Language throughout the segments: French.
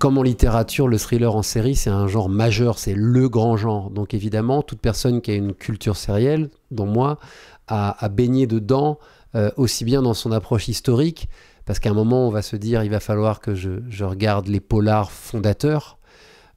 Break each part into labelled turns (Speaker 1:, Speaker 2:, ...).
Speaker 1: comme en littérature, le thriller en série, c'est un genre majeur, c'est le grand genre. Donc évidemment, toute personne qui a une culture sérielle, dont moi, a, baigné dedans, euh, aussi bien dans son approche historique, parce qu'à un moment, on va se dire, il va falloir que je, regarde les polars fondateurs.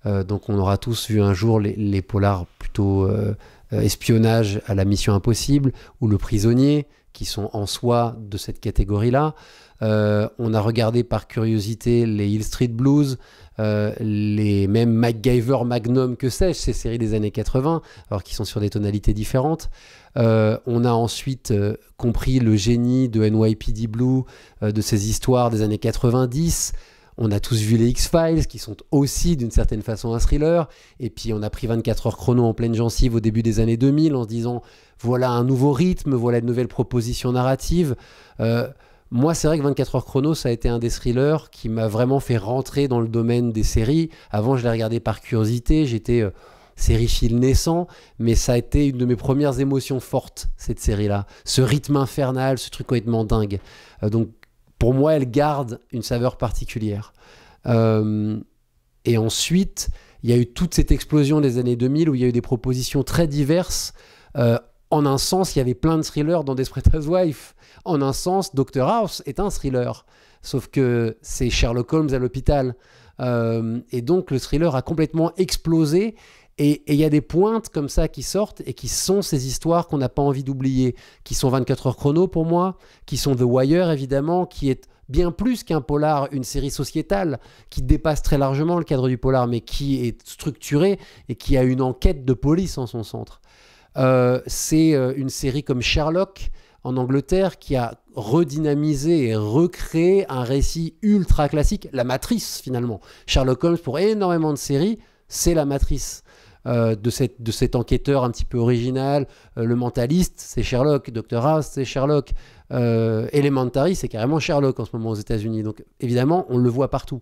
Speaker 1: Euh, donc on aura tous vu un jour les, polars plutôt euh, euh, espionnage à la mission impossible, ou le prisonnier, qui sont en soi de cette catégorie-là. Euh, on a regardé par curiosité les Hill Street Blues, euh, les mêmes MacGyver Magnum que sais-je, ces séries des années 80, alors qui sont sur des tonalités différentes. on a ensuite compris le génie de NYPD Blue, de ces histoires des années 90. On a tous vu les X-Files, qui sont aussi d'une certaine façon un thriller. Et puis on a pris 24 heures chrono en pleine gencive au début des années 2000 en se disant voilà un nouveau rythme, voilà une nouvelle proposition narrative. Euh, moi, c'est vrai que 24 heures chrono, ça a été un des thrillers qui m'a vraiment fait rentrer dans le domaine des séries. Avant, je les regardais par curiosité, j'étais euh, série sériephile naissant, mais ça a été une de mes premières émotions fortes, cette série-là. Ce rythme infernal, ce truc complètement dingue. Euh, donc pour moi, elle garde une saveur particulière. Euh, et ensuite, il y a eu toute cette explosion des années 2000 où il y a eu des propositions très diverses. Euh, en un sens, il y avait plein de thrillers dans Desperate Housewives. En un sens, Doctor House est un thriller. Sauf que c'est Sherlock Holmes à l'hôpital. Euh, et donc, le thriller a complètement explosé. Et il y a des pointes comme ça qui sortent et qui sont ces histoires qu'on n'a pas envie d'oublier, qui sont 24 heures chrono pour moi, qui sont The Wire évidemment, qui est bien plus qu'un polar, une série sociétale qui dépasse très largement le cadre du polar, mais qui est structurée et qui a une enquête de police en son centre. Euh, c'est euh, une série comme Sherlock en Angleterre qui a redynamisé et recréé un récit ultra classique, la matrice finalement. Sherlock Holmes pour énormément de séries, c'est la matrice. Euh, de, cet enquêteur un petit peu original. Euh, le mentaliste, c'est Sherlock. Dr. House, c'est Sherlock. Euh, Elementary, c'est carrément Sherlock en ce moment aux États-Unis. Donc évidemment, on le voit partout.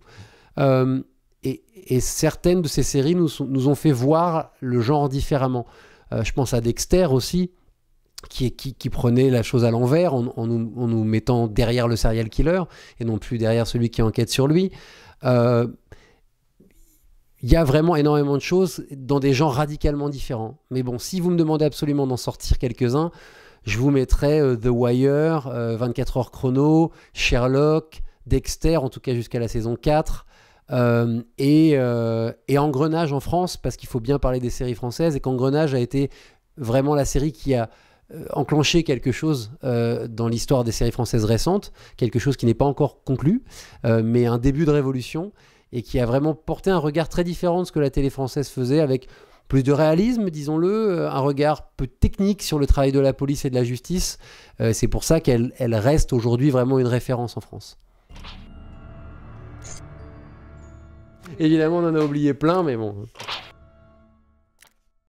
Speaker 1: Et, certaines de ces séries nous, ont fait voir le genre différemment. je pense à Dexter aussi. Qui, qui, prenait la chose à l'envers en, nous, mettant derrière le serial killer et non plus derrière celui qui enquête sur lui. Euh, il y a vraiment énormément de choses dans des genres radicalement différents. Mais bon, si vous me demandez absolument d'en sortir quelques-uns, je vous mettrai euh, The Wire, 24 euh, heures chrono, Sherlock, Dexter, en tout cas jusqu'à la saison 4, euh, et, et, Engrenage en France, parce qu'il faut bien parler des séries françaises, et qu'Engrenage a été vraiment la série qui a enclenché quelque chose dans l'histoire des séries françaises récentes, quelque chose qui n'est pas encore conclu, mais un début de révolution et qui a vraiment porté un regard très différent de ce que la télé française faisait avec plus de réalisme, disons-le, euh, un regard peu technique sur le travail de la police et de la justice. Euh, c'est pour ça qu'elle reste aujourd'hui vraiment une référence en France. Évidemment, on en a oublié plein, mais bon.